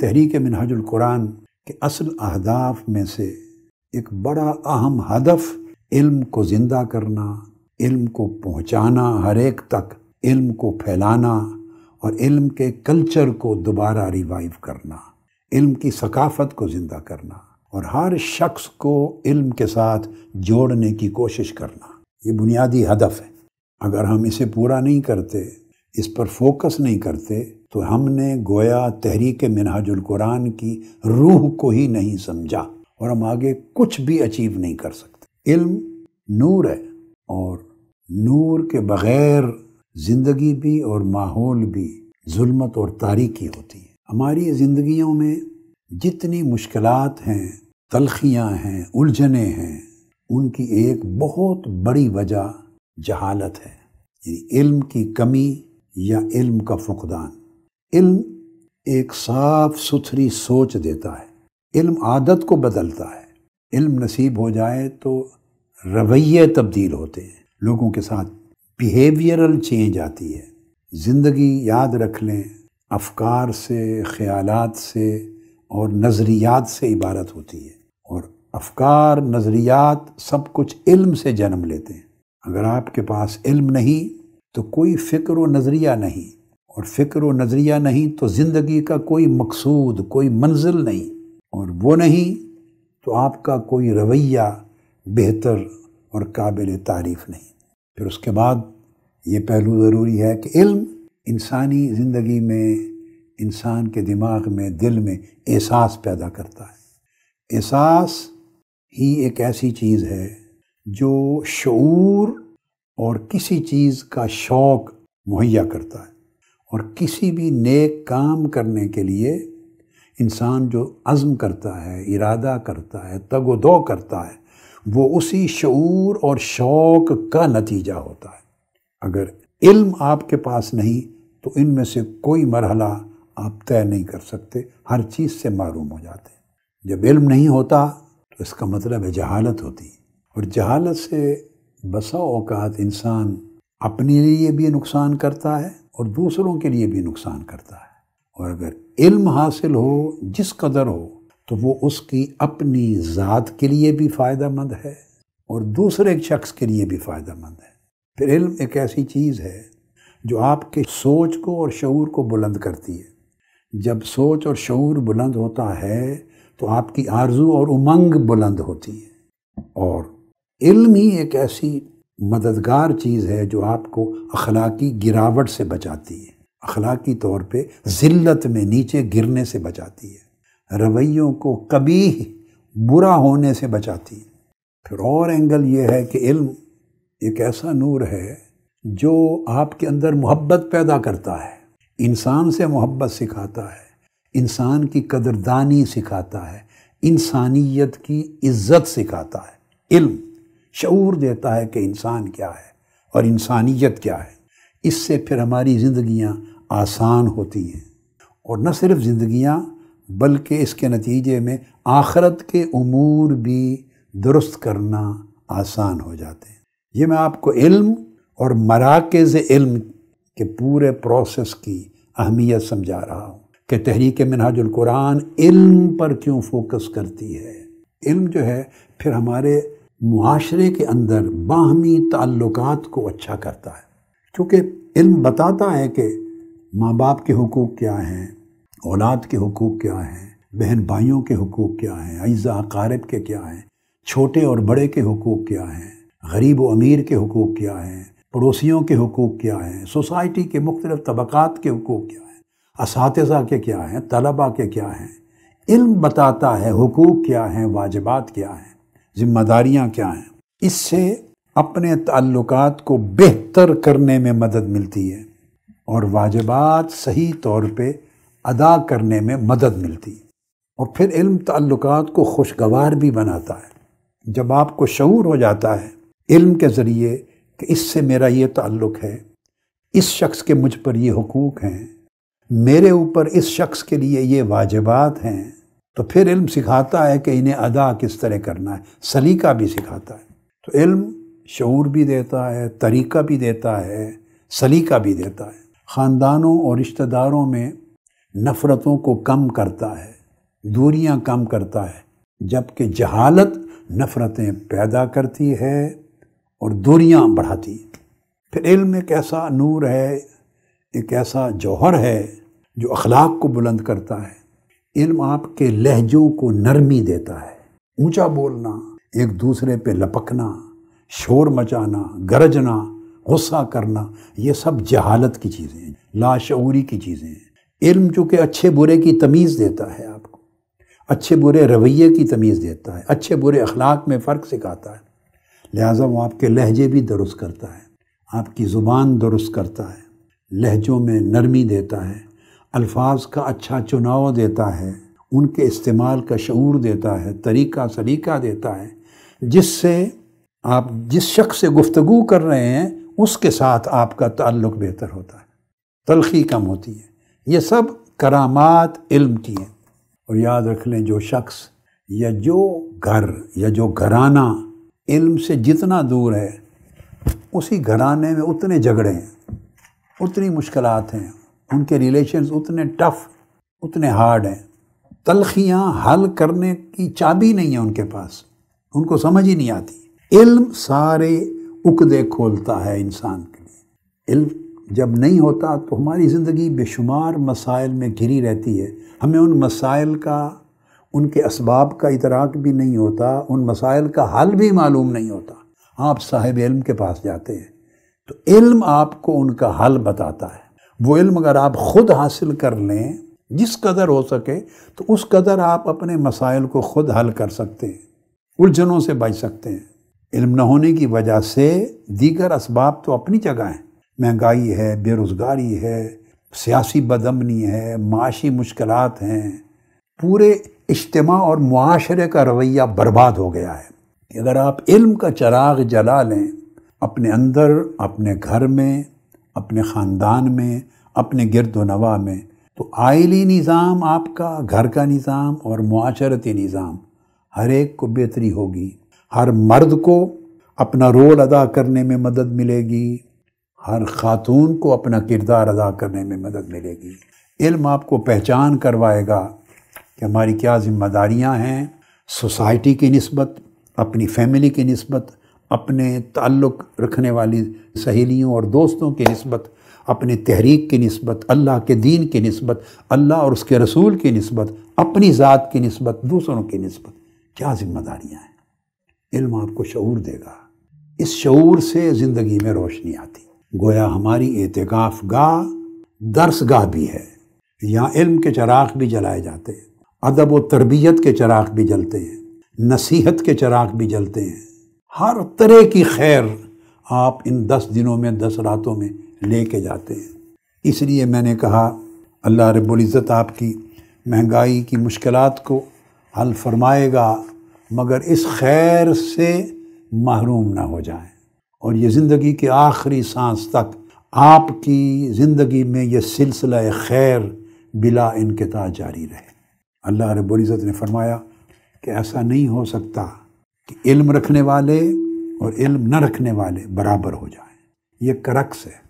तहरीक मिनहजुल कुरान के असल अहदाफ में से एक बड़ा अहम हदफ इल्म को ज़िंदा करना इल्म को पहुंचाना हर एक तक इल्म को फैलाना और इल्म के कल्चर को दोबारा रिवाइव करना इल्म की सकाफत को ज़िंदा करना और हर शख्स को इल्म के साथ जोड़ने की कोशिश करना ये बुनियादी हदफ है अगर हम इसे पूरा नहीं करते इस पर फोकस नहीं करते तो हमने गोया तहरीक मिनहाजुल कुरान की रूह को ही नहीं समझा और हम आगे कुछ भी अचीव नहीं कर सकते इल्म नूर है और नूर के बगैर ज़िंदगी भी और माहौल भी जुल्मत और तारीकी होती है हमारी ज़िंदगियों में जितनी मुश्किल हैं तलखियाँ हैं उलझने हैं उनकी एक बहुत बड़ी वजह जहालत है यानी इल्म की कमी या इल्म का फुकदान इल्म एक साफ सुथरी सोच देता है इल्म आदत को बदलता है इल्म नसीब हो जाए तो रवैये तब्दील होते हैं लोगों के साथ बिहेवियरल चेंज आती है ज़िंदगी याद रख लें अफकार से ख्यालात से और नज़रियात से इबारत होती है और अफकार नज़रियात सब कुछ इल्म से जन्म लेते हैं अगर आपके पास इल्म नहीं तो कोई फ़िक्र व नज़रिया नहीं और फ़िक्र व नज़रिया नहीं तो ज़िंदगी का कोई मकसूद कोई मंजिल नहीं और वो नहीं तो आपका कोई रवैया बेहतर और काबिल तारीफ नहीं फिर उसके बाद ये पहलू ज़रूरी है कि इल्म इंसानी ज़िंदगी में इंसान के दिमाग में दिल में एहसास पैदा करता है एहसास ही एक ऐसी चीज़ है जो शूर और किसी चीज़ का शौक़ मुहैया करता है और किसी भी नेक काम करने के लिए इंसान जो अज़म करता है इरादा करता है तगोदो करता है वो उसी शूर और शौक का नतीजा होता है अगर इल्म आपके पास नहीं तो इनमें से कोई मरहला आप तय नहीं कर सकते हर चीज़ से मालूम हो जाते जब इल्म नहीं होता तो इसका मतलब है जहालत होती और जहालत से बसा अवकात इंसान अपने लिए भी नुकसान करता है और दूसरों के लिए भी नुकसान करता है और अगर इल्म हासिल हो जिस कदर हो तो वो उसकी अपनी ज़ात के लिए भी फ़ायदा मंद है और दूसरे शख्स के लिए भी फायदा मंद है फिर इल्म एक ऐसी चीज़ है जो आपके सोच को और शूर को बुलंद करती है जब सोच और शूर बुलंद होता है तो आपकी आरजू और उमंग बुलंद होती है और इल्म ही एक ऐसी मददगार चीज़ है जो आपको अखलाकी गिरावट से बचाती है अखलाकी तौर पे ज़िल्लत में नीचे गिरने से बचाती है रवैयों को कभी बुरा होने से बचाती है फिर और एंगल ये है कि इल्म एक ऐसा नूर है जो आपके अंदर मोहब्बत पैदा करता है इंसान से मोहब्बत सिखाता है इंसान की कदरदानी सिखाता है इंसानियत की इज्जत सिखाता है इल्म शूर देता है कि इंसान क्या है और इंसानियत क्या है इससे फिर हमारी ज़िंदियाँ आसान होती हैं और न सिर्फ ज़िंदियाँ बल्कि इसके नतीजे में आखरत के अमूर भी दुरुस्त करना आसान हो जाते हैं ये मैं आपको इल्म और मराकज़ इल्म के पूरे प्रोसेस की अहमियत समझा रहा हूँ कि तहरीक मिनहाजुल कुरान इल्म पर क्यों फोकस करती है इल्म जो है फिर हमारे माशरे के अंदर बाहमी ताल्लुकात को अच्छा करता है क्योंकि इल्म बताता है कि माँ बाप के हकूक़ क्या हैं औलाद के हकूक़ क्या हैं बहन भाइयों के हकूक़ क्या हैं अज्जा अकारब के क्या हैं छोटे और बड़े के हकूक़ क्या हैं गरीब व अमीर के हकूक़ क्या हैं पड़ोसियों के हकूक़ क्या हैं सोसाइटी के मुख्तलिफ तबक़ात के हकूक़ क्या हैं इस के क्या हैं तलबा के क्या हैं इल्म बताता है हकूक़ क्या हैं वाजबात क्या हैं जिम्मेदारियां क्या हैं इससे अपने ताल्लुकात को बेहतर करने में मदद मिलती है और वाजबात सही तौर पे अदा करने में मदद मिलती है और फिर इल्म ताल्लुकात को खुशगवार भी बनाता है जब आपको शूर हो जाता है इल्म के ज़रिए कि इससे मेरा ये ताल्लुक़ है इस शख्स के मुझ पर ये हकूक़ हैं मेरे ऊपर इस शख्स के लिए ये वाजबात हैं तो फिर इल्म सिखाता है कि इन्हें अदा किस तरह करना है सलीका भी सिखाता है तो इल्म शूर भी देता है तरीका भी देता है सलीका भी देता है ख़ानदानों और रिश्तेदारों में नफ़रतों को कम करता है दूरियां कम करता है जबकि जहालत नफ़रतें पैदा करती है और दूरियां बढ़ाती फिर इल्म एक ऐसा नूर है एक ऐसा जौहर है जो अखलाक को बुलंद करता है इल्म आपके लहजों को नरमी देता है ऊंचा बोलना एक दूसरे पे लपकना शोर मचाना गरजना गुस्सा करना ये सब जहालत की चीज़ें हैं लाशूरी की चीज़ें हैं इल्म चूँकि अच्छे बुरे की तमीज़ देता है आपको अच्छे बुरे रवैये की तमीज़ देता है अच्छे बुरे अखलाक में फ़र्क सिखाता है लिहाजा वो आपके लहजे भी दुरुस्त करता है आपकी ज़ुबान दुरुस्त करता है लहजों में नरमी देता है अल्फाज का अच्छा चुनाव देता है उनके इस्तेमाल का शूर देता है तरीका सलीका देता है जिससे आप जिस शख्स से गुफ्तगु कर रहे हैं उसके साथ आपका ताल्लुक बेहतर होता है तलखी कम होती है ये सब करामात इल्म की हैं और याद रख लें जो शख्स या जो घर या जो घराना इल्म से जितना दूर है उसी घराने में उतने झगड़े हैं उतनी मुश्किलात हैं उनके रिलेशंस उतने टफ उतने हार्ड हैं तलखियाँ हल करने की चाबी नहीं है उनके पास उनको समझ ही नहीं आती इल्म सारे उकदे खोलता है इंसान के लिए इल्म जब नहीं होता तो हमारी ज़िंदगी बेशुमार मसाइल में घिरी रहती है हमें उन मसाइल का उनके इसबाब का इतराक भी नहीं होता उन मसाइल का हल भी मालूम नहीं होता आप साहिब इल्म के पास जाते हैं तो इल्म आपको उनका हल बताता है वो इल्म अगर आप ख़ुद हासिल कर लें जिस कदर हो सके तो उस कदर आप अपने मसाइल को ख़ुद हल कर सकते हैं उलझनों से बच सकते हैं इल्म न होने की वजह से दीगर इसबाब तो अपनी जगह हैं महंगाई है बेरोज़गारी है सियासी बदमनी है माशी मुश्किल हैं पूरे इज्तम और माशरे का रवैया बर्बाद हो गया है कि अगर आप इल्म का चराग जला लें अपने अंदर अपने घर में अपने ख़ानदान में अपने गिरद नवा में तो आयली निज़ाम आपका घर का निज़ाम और माशरती निज़ाम हर एक को बेहतरी होगी हर मर्द को अपना रोल अदा करने में मदद मिलेगी हर खातून को अपना किरदार अदा करने में मदद मिलेगी इल्म आपको पहचान करवाएगा कि हमारी क्या जिम्मेदारियां हैं सोसाइटी की नस्बत अपनी फैमिली की नस्बत अपने ताल्लुक़ रखने वाली सहेलियों और दोस्तों की नस्बत अपने तहरीक की नस्बत अल्लाह के दीन की नस्बत अल्लाह और उसके रसूल की नस्बत अपनी ज़ात की नस्बत दूसरों की नस्बत क्या जिम्मेदारियाँ हैं इल्म आपको शूर देगा इस शूर से ज़िंदगी में रोशनी आती गोया हमारी एहतिकाफ गाह दर्स गाह भी है यहाँ इल्म के चराग भी जलाए जाते हैं अदब व तरबियत के चराग भी जलते हैं नसीहत के चराग भी जलते हैं हर तरह की खैर आप इन दस दिनों में दस रातों में ले के जाते हैं इसलिए मैंने कहा अल्लाह रबुल्ज़त आपकी महंगाई की मुश्किल को हल फरमाएगा मगर इस खैर से महरूम ना हो जाए और ये ज़िंदगी के आखिरी सांस तक आपकी ज़िंदगी में ये सिलसिला खैर बिला इनकता जारी रहे अल्लाह रबुल्ज़त ने फरमाया कि ऐसा नहीं हो सकता कि इल्म रखने वाले और इल्म न रखने वाले बराबर हो जाए ये करक्स है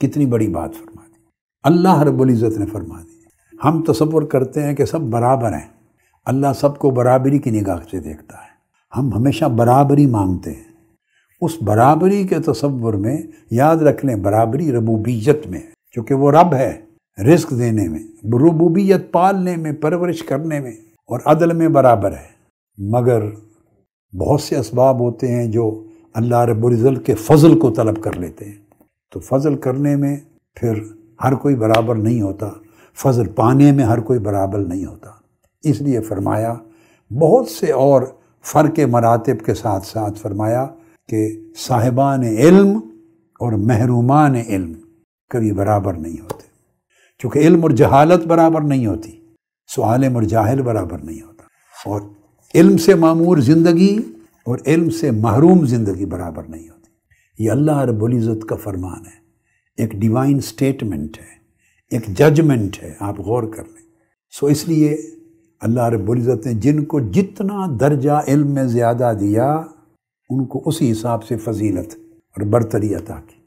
कितनी बड़ी बात फरमा दी अल्लाह इज़्ज़त ने फरमा दी हम तस्वर करते हैं कि सब बराबर हैं अल्लाह सबको बराबरी की निगाह से देखता है हम हमेशा बराबरी मांगते हैं उस बराबरी के तस्वर में याद रख लें बराबरी रबूबियत में चूँकि वो रब है रिस्क देने में रबूबियत पालने में परवरिश करने में और अदल में बराबर है मगर बहुत से इसबाब होते हैं जो अल्लाह रब्ज़ल के फ़ज़ल को तलब कर लेते हैं तो फ़ज़ल करने में फिर हर कोई बराबर नहीं होता फ़ज़ल पाने में हर कोई बराबर नहीं होता इसलिए फरमाया बहुत से और फ़र्क मरातब के साथ साथ फरमाया कि साहिबान इल्म और महरूमान इल्म कभी बराबर नहीं होते क्योंकि इल्म और जहालत बराबर नहीं होती सो और जाहल बराबर नहीं होता और इल्म से मामूर ज़िंदगी और इल्म से महरूम ज़िंदगी बराबर नहीं होती ये अल्लाह रबुल्ज़त का फरमान है एक डिवाइन स्टेटमेंट है एक जजमेंट है आप गौर कर लें सो इसलिए अल्लाह रबुल्ज़त ने जिनको जितना दर्जा इल्म में ज़्यादा दिया उनको उसी हिसाब से फजीलत और बरतरी अता की